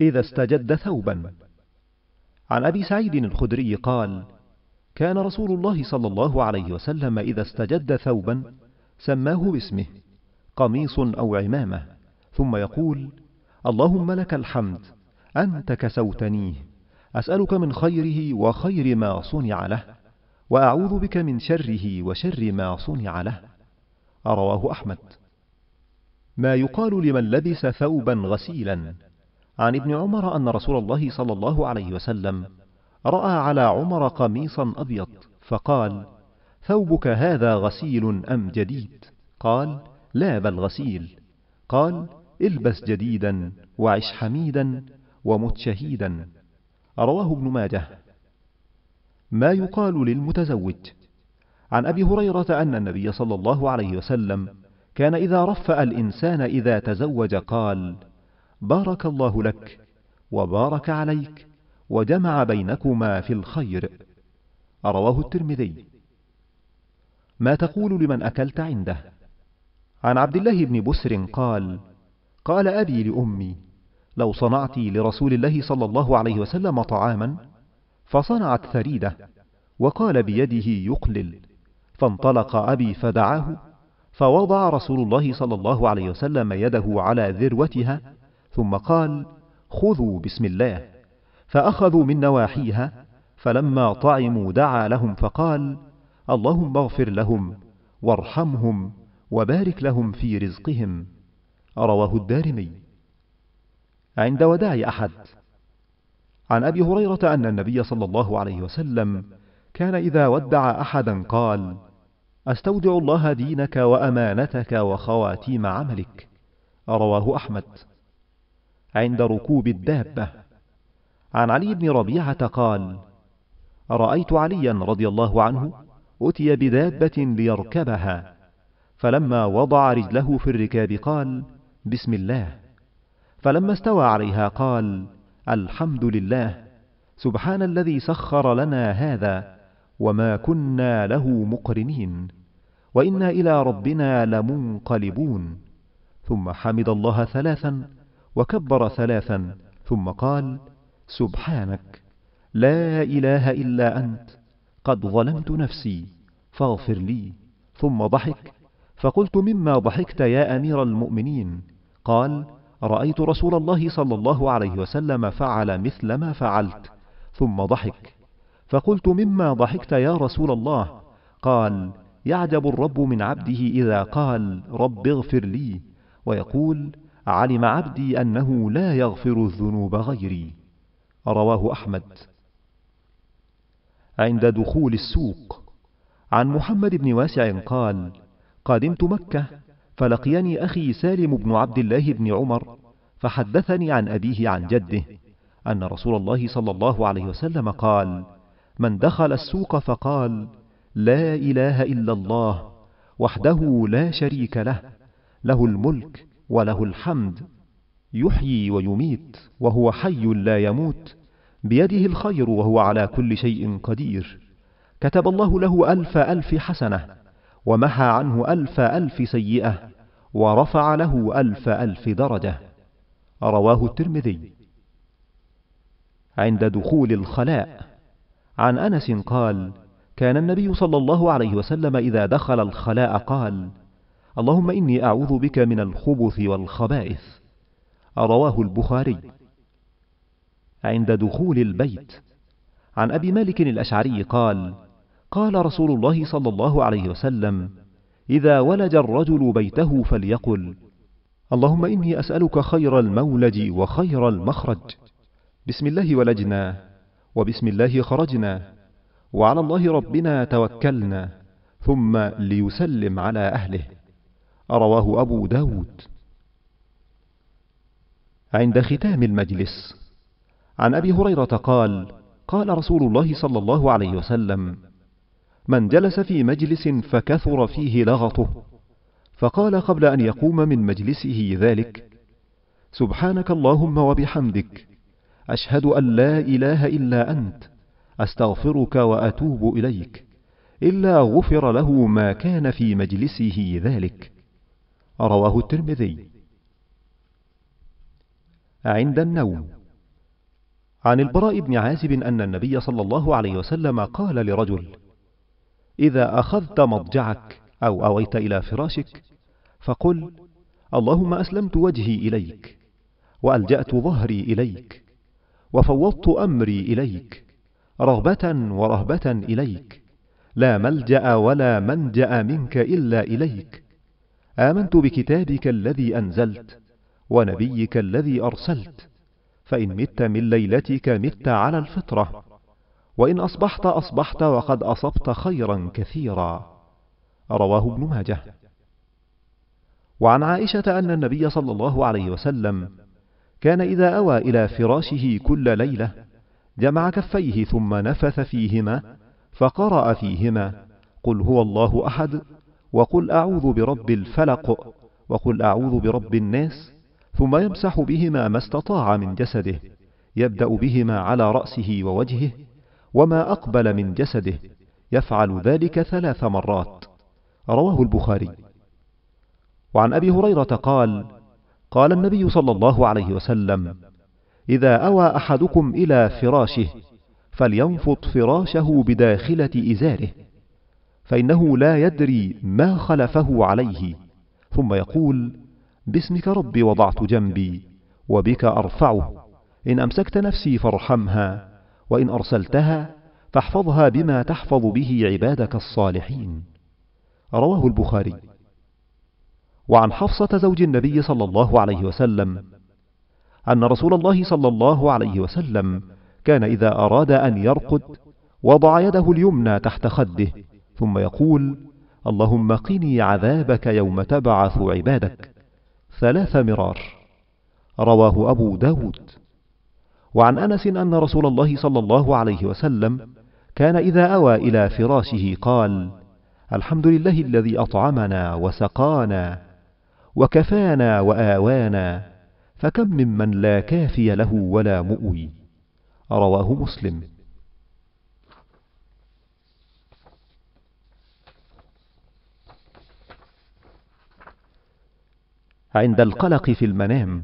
إذا استجد ثوبا عن أبي سعيد الخدري قال كان رسول الله صلى الله عليه وسلم إذا استجد ثوبا سماه باسمه قميص أو عمامة ثم يقول اللهم لك الحمد أنت كسوتنيه أسألك من خيره وخير ما صنع له وأعوذ بك من شره وشر ما صنع له رواه أحمد ما يقال لمن لبس ثوبا غسيلا عن ابن عمر أن رسول الله صلى الله عليه وسلم رأى على عمر قميصا أبيض فقال ثوبك هذا غسيل أم جديد قال لا بل غسيل قال البس جديدا وعش حميدا ومت شهيدا رواه ابن ماجه ما يقال للمتزوج عن أبي هريرة أن النبي صلى الله عليه وسلم كان إذا رفأ الإنسان إذا تزوج قال بارك الله لك وبارك عليك وجمع بينكما في الخير رواه الترمذي ما تقول لمن أكلت عنده عن عبد الله بن بسر قال قال أبي لأمي لو صنعت لرسول الله صلى الله عليه وسلم طعاما فصنعت ثريدة وقال بيده يقلل فانطلق أبي فدعاه فوضع رسول الله صلى الله عليه وسلم يده على ذروتها ثم قال خذوا بسم الله فأخذوا من نواحيها فلما طعموا دعا لهم فقال اللهم اغفر لهم وارحمهم وبارك لهم في رزقهم رواه الدارمي عند وداع أحد عن أبي هريرة أن النبي صلى الله عليه وسلم كان إذا ودع أحدا قال أستودع الله دينك وأمانتك وخواتيم عملك رواه أحمد عند ركوب الدابة عن علي بن ربيعة قال رأيت عليا رضي الله عنه أتي بدابة ليركبها فلما وضع رجله في الركاب قال بسم الله فلما استوى عليها قال الحمد لله سبحان الذي سخر لنا هذا وما كنا له مقرنين وإنا إلى ربنا لمنقلبون ثم حمد الله ثلاثا وكبر ثلاثا ثم قال سبحانك لا إله إلا أنت قد ظلمت نفسي فاغفر لي ثم ضحك فقلت مما ضحكت يا أمير المؤمنين قال رأيت رسول الله صلى الله عليه وسلم فعل مثل ما فعلت ثم ضحك فقلت مما ضحكت يا رسول الله قال يعجب الرب من عبده إذا قال رب اغفر لي ويقول علم عبدي أنه لا يغفر الذنوب غيري رواه أحمد عند دخول السوق عن محمد بن واسع قال قدمت مكة فلقيني أخي سالم بن عبد الله بن عمر فحدثني عن أبيه عن جده أن رسول الله صلى الله عليه وسلم قال من دخل السوق فقال لا إله إلا الله وحده لا شريك له له الملك وله الحمد يحيي ويميت وهو حي لا يموت بيده الخير وهو على كل شيء قدير كتب الله له ألف ألف حسنة ومحى عنه ألف ألف سيئة ورفع له ألف ألف درجة رواه الترمذي عند دخول الخلاء عن أنس قال كان النبي صلى الله عليه وسلم إذا دخل الخلاء قال اللهم إني أعوذ بك من الخبث والخبائث رواه البخاري عند دخول البيت عن أبي مالك الأشعري قال قال رسول الله صلى الله عليه وسلم إذا ولج الرجل بيته فليقل اللهم إني أسألك خير المولج وخير المخرج بسم الله ولجنا وبسم الله خرجنا وعلى الله ربنا توكلنا ثم ليسلم على أهله رواه أبو داود عند ختام المجلس عن أبي هريرة قال قال رسول الله صلى الله عليه وسلم من جلس في مجلس فكثر فيه لغطه فقال قبل أن يقوم من مجلسه ذلك سبحانك اللهم وبحمدك أشهد أن لا إله إلا أنت أستغفرك وأتوب إليك إلا غفر له ما كان في مجلسه ذلك رواه الترمذي عند النوم عن البراء بن عازب أن النبي صلى الله عليه وسلم قال لرجل إذا أخذت مضجعك أو أويت إلى فراشك فقل اللهم أسلمت وجهي إليك وألجأت ظهري إليك وفوضت أمري إليك رغبة ورهبة إليك لا ملجأ ولا منجأ منك إلا إليك آمنت بكتابك الذي أنزلت ونبيك الذي أرسلت فإن مت من ليلتك مت على الفطرة وإن أصبحت أصبحت وقد أصبت خيرا كثيرا رواه ابن ماجه وعن عائشة أن النبي صلى الله عليه وسلم كان إذا أوى إلى فراشه كل ليلة جمع كفيه ثم نفث فيهما فقرأ فيهما قل هو الله أحد وقل أعوذ برب الفلق وقل أعوذ برب الناس ثم يمسح بهما ما استطاع من جسده يبدأ بهما على رأسه ووجهه وما أقبل من جسده يفعل ذلك ثلاث مرات رواه البخاري وعن أبي هريرة قال قال النبي صلى الله عليه وسلم إذا أوى أحدكم إلى فراشه فلينفط فراشه بداخلة إزاره فإنه لا يدري ما خلفه عليه ثم يقول باسمك ربي وضعت جنبي وبك أرفعه إن أمسكت نفسي فارحمها وإن أرسلتها فاحفظها بما تحفظ به عبادك الصالحين رواه البخاري وعن حفصة زوج النبي صلى الله عليه وسلم أن رسول الله صلى الله عليه وسلم كان إذا أراد أن يرقد وضع يده اليمنى تحت خده ثم يقول اللهم قني عذابك يوم تبعث عبادك ثلاث مرار رواه أبو داود وعن أنس أن رسول الله صلى الله عليه وسلم كان إذا أوى إلى فراشه قال الحمد لله الذي أطعمنا وسقانا وكفانا وآوانا فكم ممن لا كافي له ولا مؤوي رواه مسلم عند القلق في المنام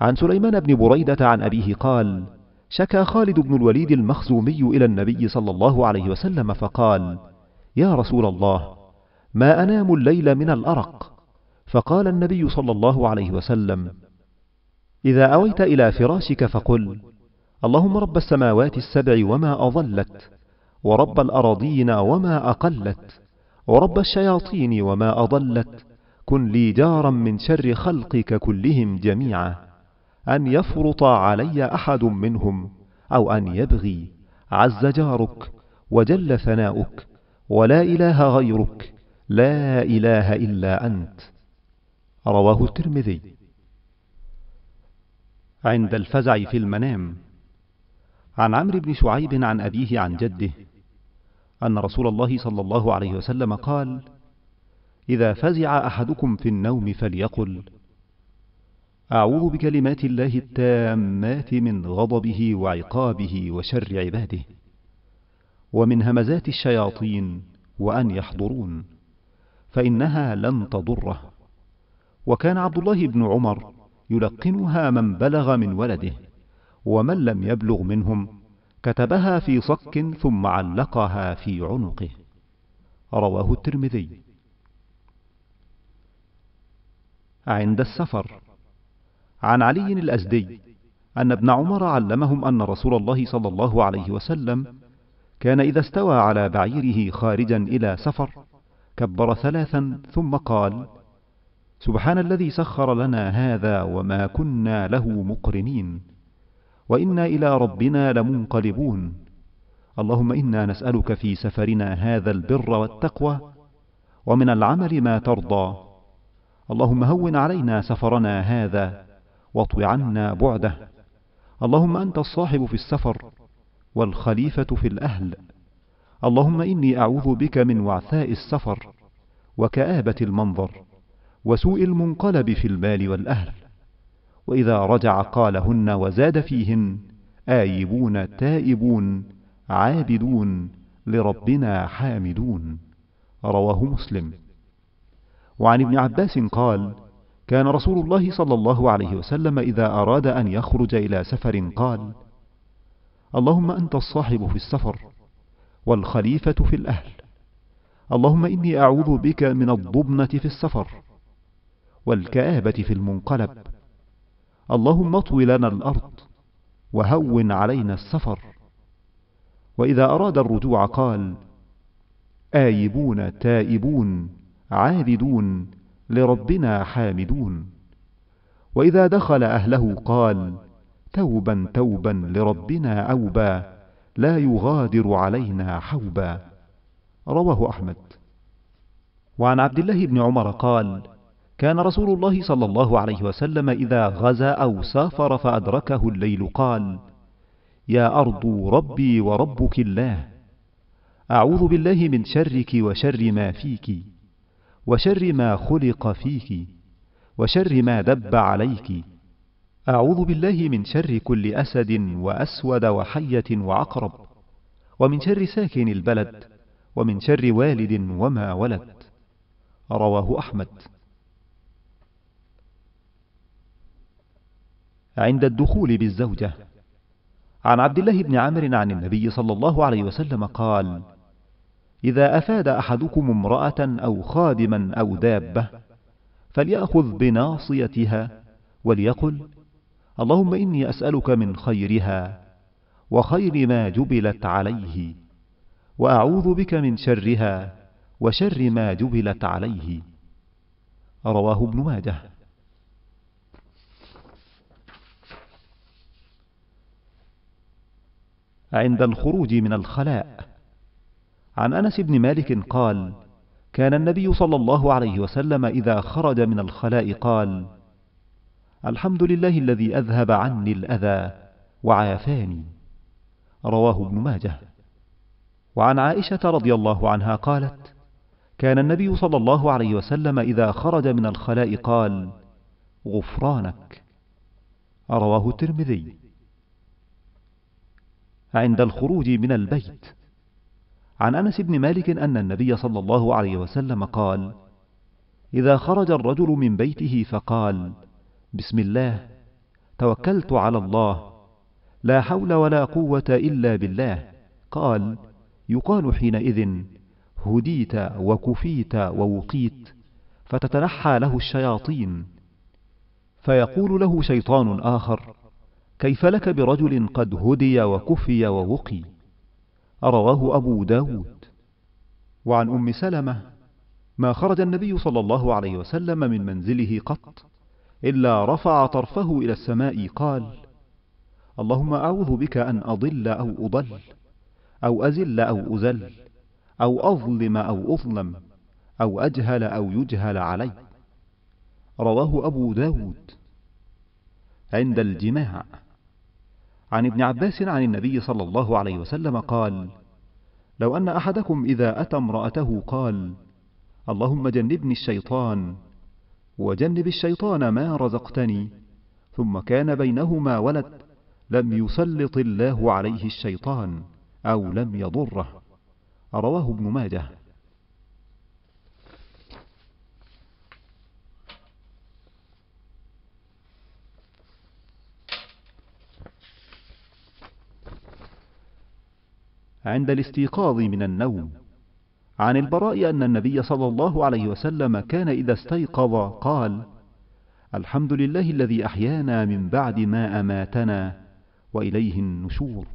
عن سليمان بن بريدة عن أبيه قال شكى خالد بن الوليد المخزومي إلى النبي صلى الله عليه وسلم فقال يا رسول الله ما أنام الليل من الأرق فقال النبي صلى الله عليه وسلم إذا أويت إلى فراشك فقل اللهم رب السماوات السبع وما أظلت ورب الأراضين وما أقلت ورب الشياطين وما أضلت كن لي جارا من شر خلقك كلهم جميعا أن يفرط علي أحد منهم أو أن يبغي عز جارك وجل ثناؤك ولا إله غيرك لا إله إلا أنت رواه الترمذي عند الفزع في المنام عن عمرو بن شعيب عن أبيه عن جده أن رسول الله صلى الله عليه وسلم قال إذا فزع أحدكم في النوم فليقل أعوذ بكلمات الله التامات من غضبه وعقابه وشر عباده ومن همزات الشياطين وأن يحضرون فإنها لن تضره وكان عبد الله بن عمر يلقنها من بلغ من ولده ومن لم يبلغ منهم كتبها في صك ثم علقها في عنقه رواه الترمذي عند السفر عن علي الأزدي أن ابن عمر علمهم أن رسول الله صلى الله عليه وسلم كان إذا استوى على بعيره خارجا إلى سفر كبر ثلاثا ثم قال سبحان الذي سخر لنا هذا وما كنا له مقرنين وإنا إلى ربنا لمنقلبون اللهم إنا نسألك في سفرنا هذا البر والتقوى ومن العمل ما ترضى اللهم هون علينا سفرنا هذا واطو عنا بعده اللهم أنت الصاحب في السفر والخليفة في الأهل اللهم إني أعوذ بك من وعثاء السفر وكآبة المنظر وسوء المنقلب في المال والأهل وإذا رجع قالهن وزاد فيهن آيبون تائبون عابدون لربنا حامدون رواه مسلم وعن ابن عباس قال كان رسول الله صلى الله عليه وسلم إذا أراد أن يخرج إلى سفر قال اللهم أنت الصاحب في السفر والخليفة في الأهل اللهم إني أعوذ بك من الضبنة في السفر والكآبة في المنقلب اللهم اطوي لنا الأرض وهون علينا السفر وإذا أراد الرجوع قال آيبون تائبون عابدون لربنا حامدون وإذا دخل أهله قال توبا توبا لربنا أوبا لا يغادر علينا حوبا رواه أحمد وعن عبد الله بن عمر قال كان رسول الله صلى الله عليه وسلم إذا غزا أو سافر فأدركه الليل قال يا أرض ربي وربك الله أعوذ بالله من شرك وشر ما فيكِ وشر ما خلق فيك وشر ما دب عليك أعوذ بالله من شر كل أسد وأسود وحية وعقرب ومن شر ساكن البلد ومن شر والد وما ولد رواه أحمد عند الدخول بالزوجة عن عبد الله بن عمرو عن النبي صلى الله عليه وسلم قال إذا أفاد أحدكم امرأة أو خادما أو دابة فليأخذ بناصيتها وليقل اللهم إني أسألك من خيرها وخير ما جبلت عليه وأعوذ بك من شرها وشر ما جبلت عليه رواه ابن ماجه عند الخروج من الخلاء عن أنس بن مالك قال كان النبي صلى الله عليه وسلم إذا خرج من الخلاء قال الحمد لله الذي أذهب عني الأذى وعافاني رواه ابن ماجه وعن عائشة رضي الله عنها قالت كان النبي صلى الله عليه وسلم إذا خرج من الخلاء قال غفرانك رواه الترمذي عند الخروج من البيت عن أنس بن مالك أن النبي صلى الله عليه وسلم قال إذا خرج الرجل من بيته فقال بسم الله توكلت على الله لا حول ولا قوة إلا بالله قال يقال حينئذ هديت وكفيت ووقيت فتتنحى له الشياطين فيقول له شيطان آخر كيف لك برجل قد هدي وكفي ووقي رواه أبو داود وعن أم سلمة ما خرج النبي صلى الله عليه وسلم من منزله قط إلا رفع طرفه إلى السماء قال اللهم أعوذ بك أن أضل أو أضل أو أزل أو أزل أو أظلم أو أظلم أو أجهل أو يجهل علي رواه أبو داود عند الجماع عن ابن عباس عن النبي صلى الله عليه وسلم قال لو أن أحدكم إذا أتى امرأته قال اللهم جنبني الشيطان وجنب الشيطان ما رزقتني ثم كان بينهما ولد لم يسلط الله عليه الشيطان أو لم يضره رواه ابن ماجه عند الاستيقاظ من النوم عن البراء أن النبي صلى الله عليه وسلم كان إذا استيقظ قال الحمد لله الذي أحيانا من بعد ما أماتنا وإليه النشور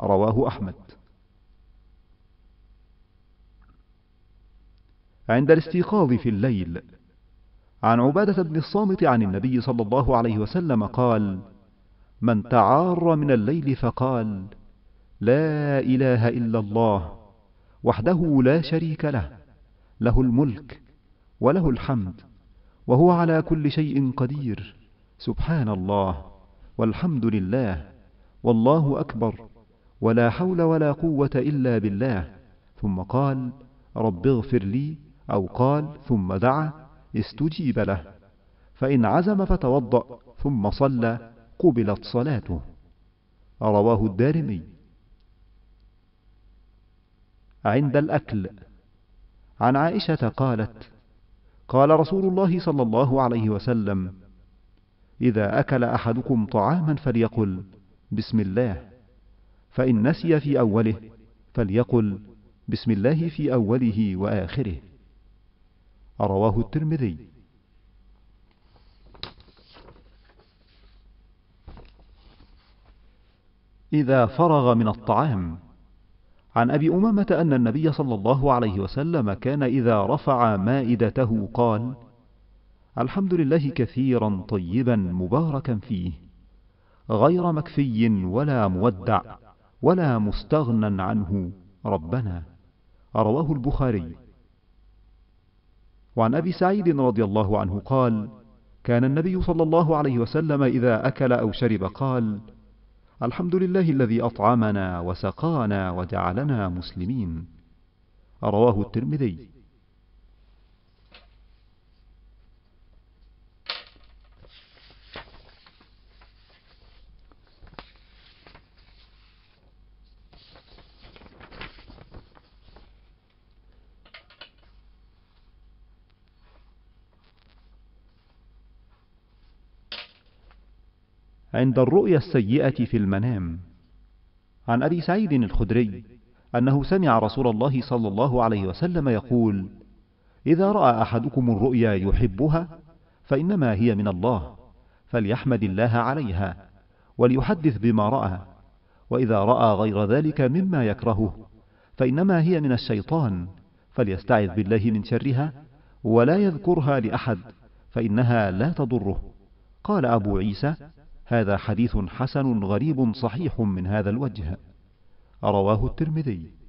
رواه أحمد عند الاستيقاظ في الليل عن عبادة بن الصامت عن النبي صلى الله عليه وسلم قال من تعار من الليل فقال لا إله إلا الله وحده لا شريك له له الملك وله الحمد وهو على كل شيء قدير سبحان الله والحمد لله والله أكبر ولا حول ولا قوة إلا بالله ثم قال رب اغفر لي أو قال ثم دعا استجيب له فإن عزم فتوضأ ثم صلى قبلت صلاته رواه الدارمي عند الأكل عن عائشة قالت قال رسول الله صلى الله عليه وسلم إذا أكل أحدكم طعاما فليقل بسم الله فإن نسي في أوله فليقل بسم الله في أوله وآخره رواه الترمذي إذا فرغ من الطعام عن أبي أمامة أن النبي صلى الله عليه وسلم كان إذا رفع مائدته قال: الحمد لله كثيرا طيبا مباركا فيه، غير مكفي ولا مودع، ولا مستغنى عنه ربنا. رواه البخاري. وعن أبي سعيد رضي الله عنه قال: كان النبي صلى الله عليه وسلم إذا أكل أو شرب قال: الحمد لله الذي أطعمنا وسقانا وجعلنا مسلمين رواه الترمذي عند الرؤيا السيئة في المنام عن أبي سعيد الخدري أنه سمع رسول الله صلى الله عليه وسلم يقول إذا رأى أحدكم الرؤيا يحبها فإنما هي من الله فليحمد الله عليها وليحدث بما رأى وإذا رأى غير ذلك مما يكرهه فإنما هي من الشيطان فليستعذ بالله من شرها ولا يذكرها لأحد فإنها لا تضره قال أبو عيسى هذا حديث حسن غريب صحيح من هذا الوجه رواه الترمذي